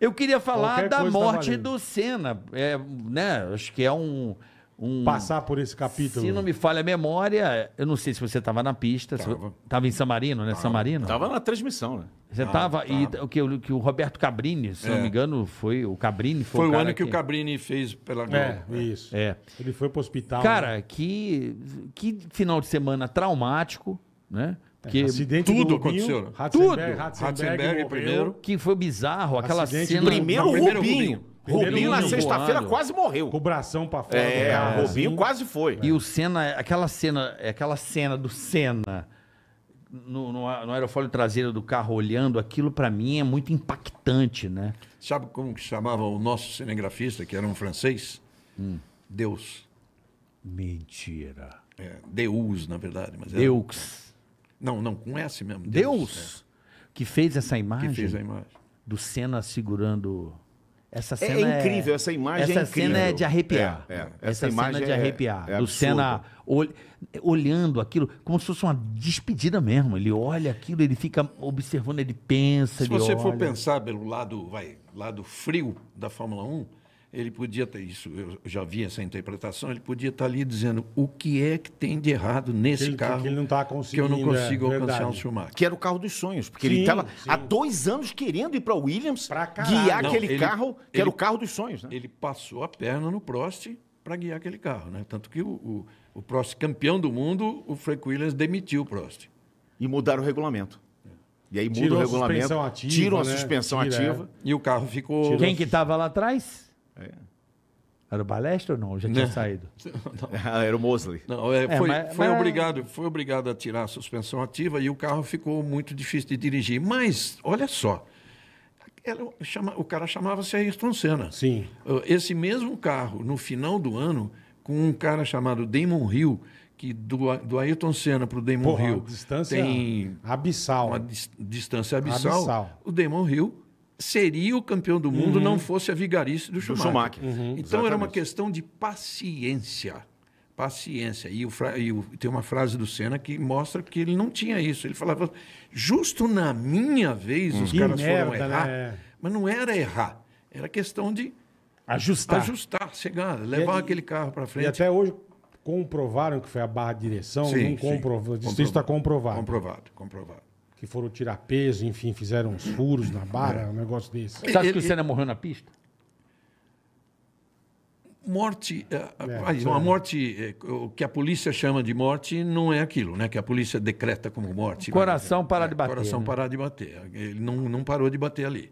Eu queria falar Qualquer da tá morte tá do Senna. É, né? Acho que é um, um, Passar por esse capítulo. Se não me falha a memória, eu não sei se você estava na pista. Estava em San Marino, né? Tava, San Marino? Estava na transmissão, né? Você estava. Ah, e o que, que o Roberto Cabrini, se é. não me engano, foi. O Cabrini foi. Foi o, o ano que, que, o Cabrini fez pela é, Globo. É, isso. É. Ele foi para o hospital. Cara, né? que, que final de semana traumático, né? Porque tudo aconteceu. Né? Tudo. Ratzenberg, primeiro. Que foi bizarro. Aquela acidente cena. Do... Primeiro, não, primeiro Rubinho. Rubinho, Rubinho na sexta-feira quase morreu. Com o bração pra é, fora. É, cara, Rubinho quase foi. E é. o Senna, aquela cena, aquela cena do Senna no, no, no aerofólio traseiro do carro olhando, aquilo para mim é muito impactante, né? Sabe como que chamava o nosso cinegrafista, que era um francês? Hum. Deus. Mentira. É, Deus, na verdade. Mas Era... Não, não, com S mesmo. Deus, Deus é. que fez essa imagem. Que fez a imagem. Do Senna segurando. Essa cena é, é incrível, essa imagem essa é, é incrível. Cena é de arrepiar. É, é. essa, essa é imagem é de arrepiar. do Senna ol, olhando aquilo como se fosse uma despedida mesmo. Ele olha aquilo, ele fica observando, ele pensa. Se ele você olha. for pensar pelo lado, vai, lado frio da Fórmula 1, ele podia ter isso, eu já vi essa interpretação, ele podia estar ali dizendo o que é que tem de errado nesse ele, carro que, ele não tá conseguindo, que eu não é, consigo é, alcançar verdade. o Schumacher. Que era o carro dos sonhos, porque sim, ele estava há dois anos querendo ir para Williams pra guiar não, aquele ele, carro que ele, era o carro dos sonhos. Né? Ele passou a perna no Prost para guiar aquele carro, né? Tanto que o, o, o, Prost, campeão do mundo, o Frank Williams demitiu o Prost. E mudaram o regulamento. E aí muda o regulamento. Ativa, tiram a né? suspensão Tira. ativa. E o carro ficou. Quem que estava lá atrás? É. Era o Balestra ou não? Já tinha não. saído? Não. Era o Mosley. Não, é, é foi, é, mas, foi mas... Obrigado, foi obrigado a tirar a suspensão ativa e o carro ficou muito difícil de dirigir. Mas, olha só, chama, o cara chamava-se Ayrton Senna. Sim. Esse mesmo carro, no final do ano, com um cara chamado Damon Hill, que do, do Ayrton Senna para o Damon Porra, Hill distância tem abissal. Uma né? dis, distância abissal. abissal. O Damon Hill seria o campeão do mundo uhum. não fosse a vigarice do Schumacher. Do Schumacher. Uhum, então exatamente. era uma questão de paciência. Paciência. E, o, e o, tem uma frase do Senna que mostra que ele não tinha isso. Ele falava, justo na minha vez uhum. os caras merda, foram errar. Né? Mas não era errar, era questão de ajustar, ajustar chegar, levar e, aquele carro para frente. E até hoje comprovaram que foi a barra de direção, sim, não comprovou. Isso está comprovado. Comprovado, comprovado que foram tirar peso, enfim, fizeram uns furos na barra, é. um negócio desse. Você acha que o Senna morreu na pista? Morte, é, é uma é. morte, é, o que a polícia chama de morte não é aquilo, né? Que a polícia decreta como morte. Coração parar de bater. Coração né? parar de bater. Ele não, não parou de bater ali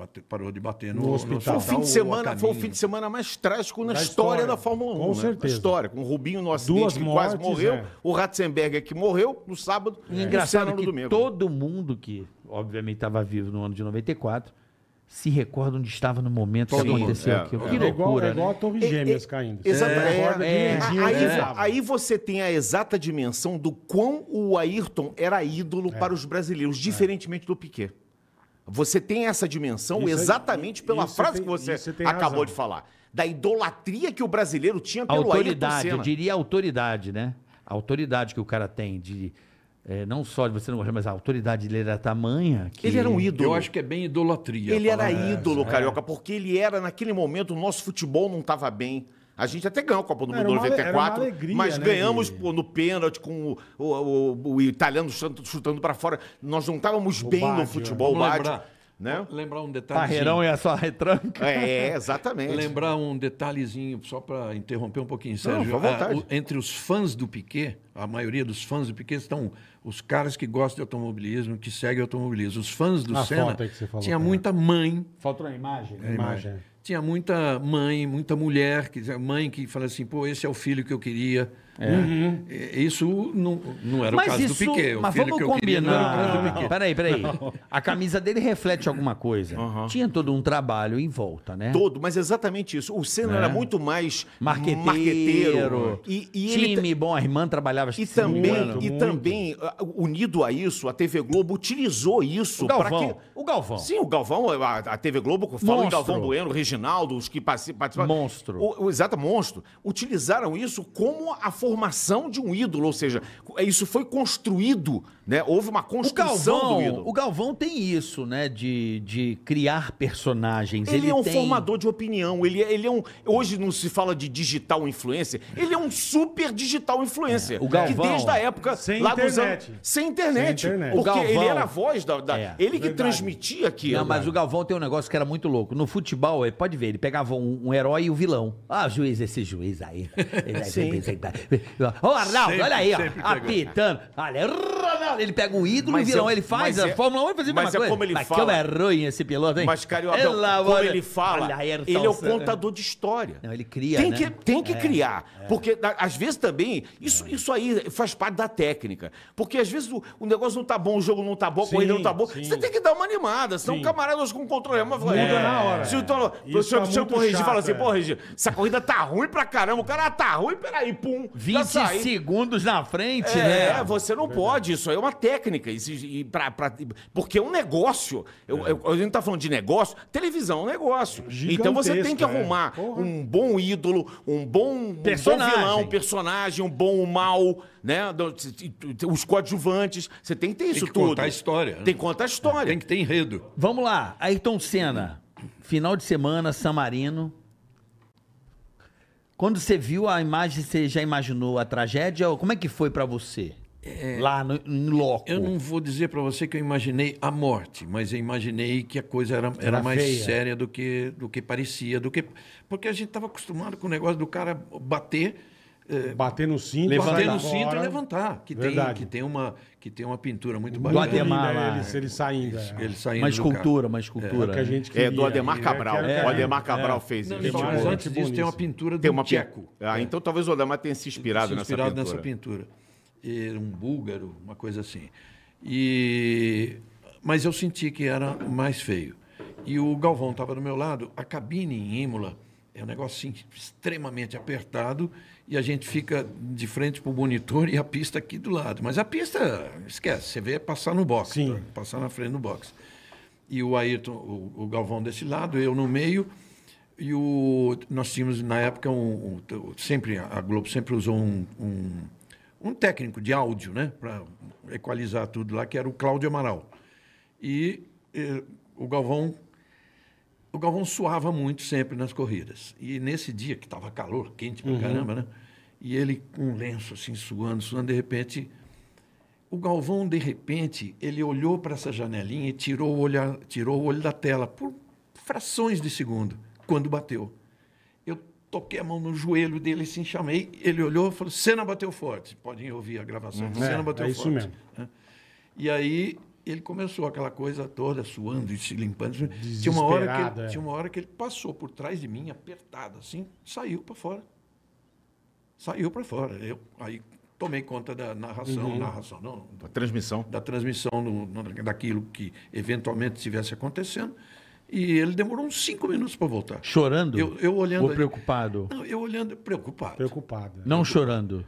bate, parou de bater no, no hospital. No foi, o fim de semana, foi o fim de semana mais trágico na história, história, da Fórmula 1. Com né? certeza. História, com o Rubinho no acidente Duas que mortes, quase morreu, é. o Ratzenberger que morreu no sábado e, engraçado que domingo. todo mundo que, obviamente, estava vivo no ano de 94, se recorda onde estava no momento Sim, que aconteceu é, aquilo. É, que é, loucura. É igual, né? igual a Torre é, é, Gêmeas caindo. Exatamente. É, aí, né? aí, você tem a exata dimensão do quão o Ayrton era ídolo para os brasileiros, diferentemente do Piquet. Você tem essa dimensão isso exatamente é, pela frase tem, que você acabou razão. de falar. Da idolatria que o brasileiro tinha pelo Autoridade, eu diria autoridade, né? A autoridade que o cara tem de... É, não só de você não gostar, mas a autoridade dele era tamanha que... Ele era um ídolo. Eu acho que é bem idolatria. Ele era ídolo, é. Carioca, porque ele era, naquele momento, o nosso futebol não estava bem. A gente até ganhou a Copa do Mundo em 94, alegria, mas né, ganhamos pô, no pênalti com o, o, o, o italiano chutando para fora. Nós não estávamos bem no futebol, né? Baggio, né? Lembrar um detalhe. Parreirão é a sua retranca. É, é, exatamente. Lembrar um detalhezinho, só para interromper um pouquinho, Sérgio. Não, a, ah, o, entre os fãs do Piquet, a maioria dos fãs do Piquet estão os caras que gostam de automobilismo, que seguem automobilismo. Os fãs do a Senna, tinha é. muita mãe. Faltou a imagem? A é, imagem. imagem tinha muita mãe, muita mulher, que mãe que fala assim, pô, esse é o filho que eu queria, é. Uhum. É, isso não, não era mas o caso isso, do Piquet. O mas vamos combinar. Queria, peraí, peraí. Não. A camisa dele reflete alguma coisa. Uhum. Tinha todo um trabalho em volta, né? Todo, mas exatamente isso. O Senna é. era né? muito mais marqueteiro. marqueteiro. E, e Time, ele... bom, a irmã trabalhava e também E muito. também, uh, unido a isso, a TV Globo utilizou isso. O Galvão. Que... O Galvão. Sim, o Galvão, a, a TV Globo, fala o Galvão Bueno, Reginaldo, os que participaram. Monstro. O, o, exato, monstro. Utilizaram isso como a formação formação de um ídolo, ou seja, é, isso foi construído, né? Houve uma construção o Galvão, do ídolo. O Galvão tem isso, né? De, de criar personagens. Ele, ele é um tem... formador de opinião. Ele, é, ele é um. Hoje não se fala de digital influencer. Ele é um super digital influencer. É, o Galvão. Que desde a época. Sem internet. Anos, sem internet. Sem internet. Porque Galvão, ele era a voz da. da é, ele que transmitia aquilo. Não, mas né? o Galvão tem um negócio que era muito louco. No futebol, é, pode ver, ele pegava um, um herói e o um vilão. Ah, juiz, esse juiz aí. Ele aí Ô, Arnaldo, sempre, olha aí, ó, apitando. Olha, ele, ele pega o ídolo, mas o vilão é, ele faz, a é, Fórmula 1 ele faz a mesma mas É como ele mas fala. Como é ruim esse piloto, hein? Mas, Carioca, Ela, como olha, ele fala, olha, ele é o contador de história. Não, ele cria, tem né? Que, tem que é, criar. É. Porque, às vezes, também, isso, isso aí faz parte da técnica. Porque, às vezes, o, o negócio não tá bom, o jogo não tá bom, a corrida não tá boa. Você tem que dar uma animada, senão sim. o camarada hoje com controle. É mas, fala, Muda na hora. Se, então, senhor é se corrigir, fala assim, é. pô, Regi, essa corrida tá ruim pra caramba, o cara ah, tá ruim, peraí, pum. 20 segundos na frente, né? É, você não pode isso aí uma técnica. E, e pra, pra, porque é um negócio. Eu, é. eu, a gente está falando de negócio, televisão é um negócio. Gigantesco, então você tem que é. arrumar é. um bom ídolo, um bom, personagem. um bom vilão, personagem, um bom, mal, né? Os coadjuvantes. Você tem que ter isso tudo. Tem que tudo. contar a história. Né? Tem que contar a história. Tem que ter enredo. Vamos lá, Ayrton Senna. Final de semana, San Marino. Quando você viu a imagem, você já imaginou a tragédia? Como é que foi para você? É, lá no, em loco. Eu não vou dizer para você que eu imaginei a morte, mas eu imaginei que a coisa era, era, era mais feia. séria do que, do que parecia, do que porque a gente estava acostumado com o negócio do cara bater é, bater no cinto, bater no cinto e levantar, que tem que tem uma que tem uma pintura muito bacana. Do Ademar, lá. Ele, ele saindo, mais é. ele saindo. Uma escultura, uma escultura. É, Queria, do Ademar Cabral. o Ademar Cabral é. fez não, isso. Tipo, mas antes disso tem uma pintura do tem uma Tcheco. Ah, então talvez o Ademar tenha se inspirado, se inspirado nessa pintura. Nessa pintura era um búlgaro, uma coisa assim. E mas eu senti que era mais feio. E o Galvão estava do meu lado, a cabine em Imola é um negócio assim, extremamente apertado e a gente fica de frente para o monitor e a pista aqui do lado. Mas a pista, esquece, você vê passar no box, passar na frente do box. E o Ayrton, o, o Galvão desse lado, eu no meio. E o, nós tínhamos, na época, um, um sempre, a Globo sempre usou um, um um técnico de áudio, né, para equalizar tudo lá, que era o Cláudio Amaral. E, eh, o Galvão o Galvão suava muito sempre nas corridas. E nesse dia que estava calor, quente pra uhum. caramba, né? E ele com um lenço assim suando, suando, de repente o Galvão de repente ele olhou para essa janelinha e tirou o olhar, tirou o olho da tela por frações de segundo quando bateu toquei a mão no joelho dele, assim, chamei. Ele olhou e falou: Cena bateu forte. Podem ouvir a gravação. Uhum. Cena é, bateu é, é forte. Isso mesmo. Né? E aí ele começou aquela coisa toda, suando e se limpando. Tinha uma, hora que ele, é. tinha uma hora que ele passou por trás de mim, apertado assim, saiu para fora. Saiu para fora. Eu aí tomei conta da narração, uhum. narração não, da transmissão, da transmissão do no, daquilo que eventualmente estivesse acontecendo. E ele demorou uns cinco minutos para voltar. Chorando? Eu, eu olhando. Ou preocupado? Não, eu olhando, preocupado. Preocupado. Não chorando?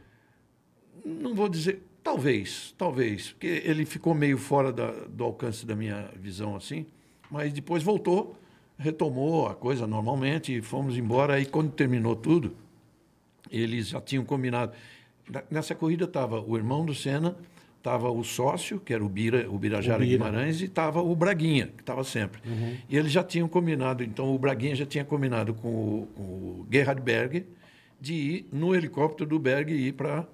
Não vou dizer. Talvez, talvez. Porque ele ficou meio fora da, do alcance da minha visão assim. Mas depois voltou, retomou a coisa normalmente e fomos embora. Aí quando terminou tudo, eles já tinham combinado. Nessa corrida estava o irmão do Senna Estava o sócio, que era o, Bira, o Birajara o Bira. Guimarães, e estava o Braguinha, que estava sempre. Uhum. E eles já tinham combinado, então o Braguinha já tinha combinado com o, com o Gerhard Berg de ir no helicóptero do Berg e ir para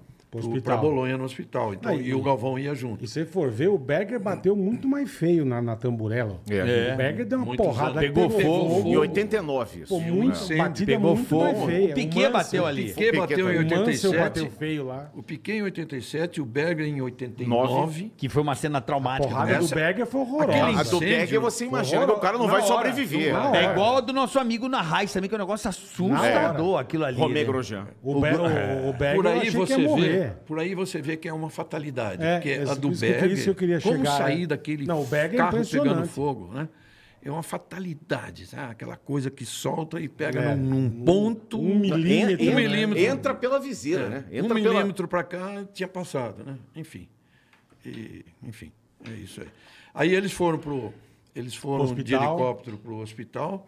para Bolonha no hospital. Então, Aí, e o Galvão ia junto. E se for ver, o Berger bateu muito mais feio na, na tamburela. É. O é. Berger deu uma Muitos porrada. Pegou, pegou fogo. fogo. Em 89, isso. Pô, muito, um batida pegou muito fogo. mais feia. O Piquet bateu ali. O Piquet, bateu em 87. bateu feio lá. O Piquet em 87, o Berger em 89. 9, que foi uma cena traumática. A porrada do Berger foi horrorosa. a do Berger, você imagina que o cara não vai sobreviver. É igual é. a do nosso amigo na Raiz também, que é um negócio assustador aquilo ali. Romero né? Grosjean. O é. Berger, por aí você por aí você vê que é uma fatalidade. É, porque é, a do Berger. eu queria chegar, como é. sair daquele não, o é carro é pegando fogo, né? É uma fatalidade, sabe? aquela coisa que solta e pega é, num, ponto. Um milímetro. Um, milímetro. Entra pela viseira, é, né? Entra um milímetro para cá tinha passado, né? Enfim. E, enfim, é isso aí. Aí eles foram pro. Eles foram de helicóptero para o hospital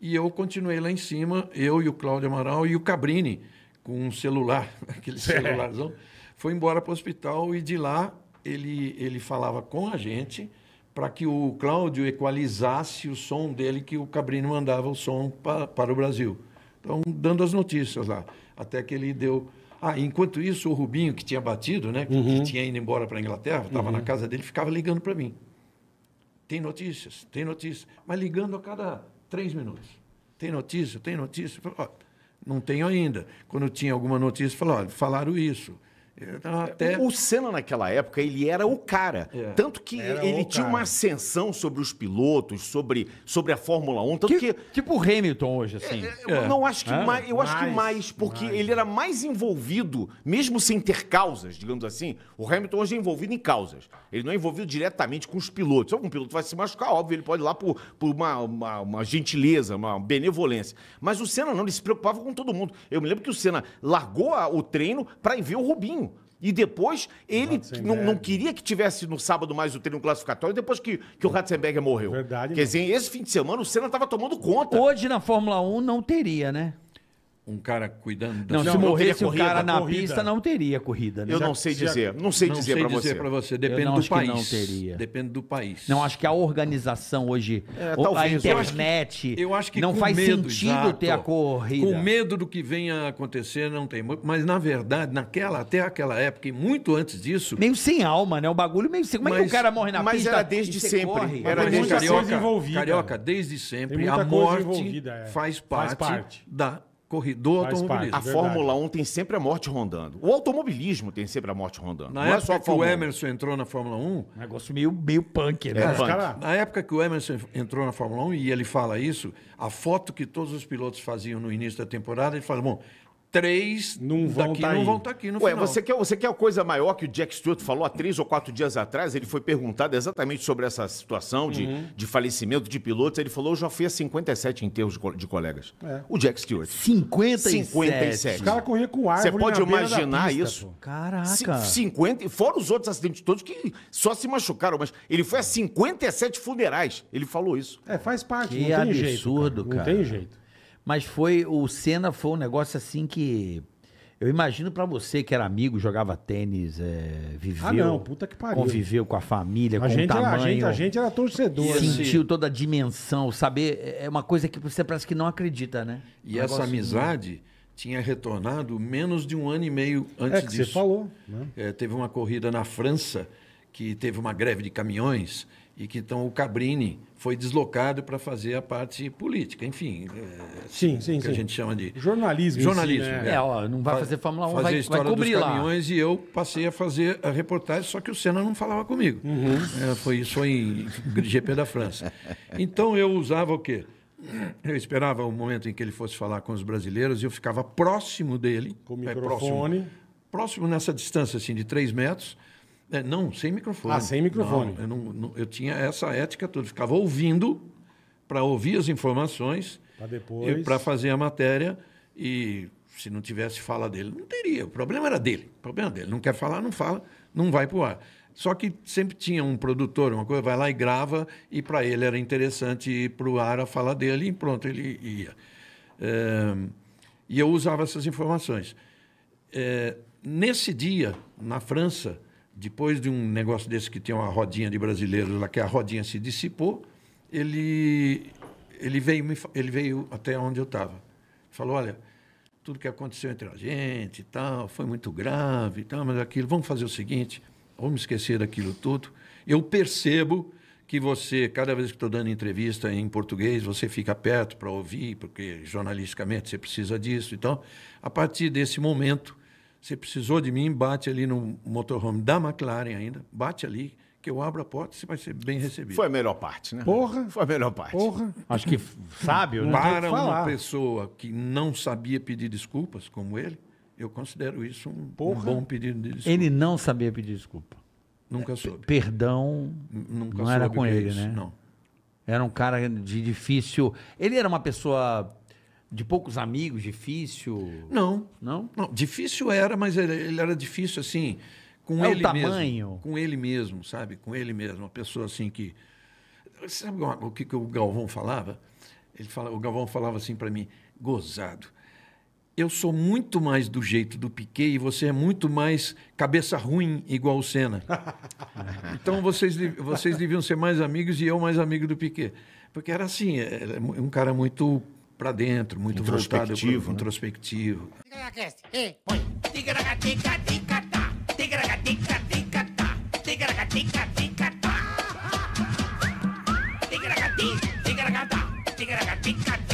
e eu continuei lá em cima, eu e o Cláudio Amaral e o Cabrini com um celular, aquele celularzão, foi embora para o hospital e de lá ele, ele falava com a gente para que o Cláudio equalizasse o som dele, que o Cabrino mandava o som pra, para o Brasil. Então, dando as notícias lá, até que ele deu. Ah, enquanto isso, o Rubinho, que tinha batido, né, uhum. que, tinha ido embora para a Inglaterra, estava uhum. na casa dele, ficava ligando para mim. Tem notícias, tem notícias. Mas ligando a cada três minutos. Tem notícia, tem notícia. Falei, ó, não tenho ainda. Quando tinha alguma notícia, falaram, falaram isso. É, até... O Senna, naquela época, ele era o cara. É. Tanto que era ele tinha cara. uma ascensão sobre os pilotos, sobre, sobre a Fórmula 1. Tanto que, que... Tipo o Hamilton hoje, assim. É, é. é. Não, acho que mais, eu mais, acho que mais, porque mais. ele né? era mais envolvido, mesmo sem ter causas, digamos assim. O Hamilton hoje é envolvido em causas. Ele não é envolvido diretamente com os pilotos. Se algum piloto vai se machucar, óbvio, ele pode ir lá por, por uma, uma, uma gentileza, uma benevolência. Mas o Senna não, ele se preocupava com todo mundo. Eu me lembro que o Senna largou a, o treino para ir ver o Rubinho. E depois, ele não, não, queria que tivesse no sábado mais o treino classificatório, depois que, que o Ratzenberger morreu. Verdade. Quer né? dizer, esse fim de semana o Senna estava tomando conta. Hoje na Fórmula 1 não teria, né? um cara cuidando da Não, se morresse o cara na corrida. pista, não teria corrida. Né? Eu não sei dizer. Não sei dizer para você. Dizer você. Depende do país. não teria. Depende do país. Não, acho que a organização hoje, é, a internet, eu acho que, eu acho que não faz medo, sentido exato, ter a corrida. Com medo do que venha a acontecer, não tem. Mas, na verdade, naquela, até aquela época, e muito antes disso... Meio sem alma, né? O bagulho meio sem... Como mas, é que o cara morre na mas pista Mas era desde sempre. Era desde carioca, Carioca, desde sempre, a morte é. faz parte da corredor Faz automobilista. Parte, a Fórmula 1 tem sempre a morte rondando. O automobilismo tem sempre a morte rondando. Na não é época é só que o Emerson 1. entrou na Fórmula 1... Um negócio meio, meio punk, né? É, punk. na época que o Emerson entrou na Fórmula 1, e ele fala isso, a foto que todos os pilotos faziam no início da temporada, ele fala, bom, três não vão estar tá não vão tá aqui no Ué, final. Você quer, você quer a coisa maior que o Jack Stewart falou há três ou quatro dias atrás? Ele foi perguntado exatamente sobre essa situação de, uhum. de falecimento de pilotos. Ele falou, eu já fui a 57 enterros de, colegas. É. O Jack Stewart. 57? 57. O cara corria com árvore Você pode imaginar pista, isso? Pô. Caraca. 50, fora os outros acidentes todos que só se machucaram, mas ele foi a 57 funerais. Ele falou isso. É, faz parte. Que não tem absurdo, jeito, cara. Não tem jeito. Mas foi. O Senna foi um negócio assim que. Eu imagino para você que era amigo, jogava tênis, é, viveu. Ah, não, puta que pariu. Conviveu com a família, a com gente o tamanho. Era, a, gente, a gente era torcedor. Sentiu assim. toda a dimensão, saber. É, é uma coisa que você parece que não acredita, né? E um essa amizade de... tinha retornado menos de um ano e meio antes é que disso. Você falou. Né? É, teve uma corrida na França que teve uma greve de caminhões e que então o Cabrini foi deslocado para fazer a parte política, enfim, é, sim, sim, que sim. a gente chama de jornalismo. Jornalismo. né? é. é, ó, não vai fazer Fórmula 1, fazer vai, história vai cobrir dos caminhões lá. e eu passei a fazer a reportagem, só que o Senna não falava comigo. Uhum. É, foi isso em GP da França. Então eu usava o quê? Eu esperava o momento em que ele fosse falar com os brasileiros e eu ficava próximo dele, com o é, microfone, próximo, próximo nessa distância assim de três metros é, não, sem microfone. Ah, sem microfone. Não, eu, não, não, eu tinha essa ética toda. Ficava ouvindo para ouvir as informações. Para depois. Para fazer a matéria. E se não tivesse fala dele, não teria. O problema era dele. O problema é dele. Não quer falar, não fala, não vai para o ar. Só que sempre tinha um produtor, uma coisa, vai lá e grava, e para ele era interessante ir para o ar a fala dele, e pronto, ele ia. É, e eu usava essas informações. É, nesse dia, na França, depois de um negócio desse que tem uma rodinha de brasileiros lá, que a rodinha se dissipou, ele, ele, veio, ele veio até onde eu estava. Falou, olha, tudo que aconteceu entre a gente e tal, foi muito grave e tal, mas aquilo, vamos fazer o seguinte, vamos esquecer daquilo tudo. Eu percebo que você, cada vez que estou dando entrevista em português, você fica perto para ouvir, porque jornalisticamente você precisa disso. Então, a partir desse momento, você precisou de mim, bate ali no motorhome da McLaren ainda, bate ali, que eu abro a porta, e você vai ser bem recebido. Foi a melhor parte, né? Porra! Foi a melhor parte. Porra! Acho que sábio, né? Para uma pessoa que não sabia pedir desculpas, como ele, eu considero isso um, um bom pedido de desculpa. Ele não sabia pedir desculpa. Nunca soube. perdão Nunca não era com ele, isso, né? Não. Era um cara de difícil. Ele era uma pessoa de poucos amigos, difícil? Não. Não? não difícil era, mas ele, ele, era difícil assim, com é ele o tamanho. mesmo. Com ele mesmo, sabe? Com ele mesmo. Uma pessoa assim que. Sabe o que, que o Galvão falava? Ele fala, o Galvão falava assim para mim, gozado. Eu sou muito mais do jeito do Piquet e você é muito mais cabeça ruim igual o Senna. então vocês, vocês deviam ser mais amigos e eu mais amigo do Piquet. Porque era assim, é, é um cara muito para dentro, muito introspectivo, voltado, né? introspectivo. Tica,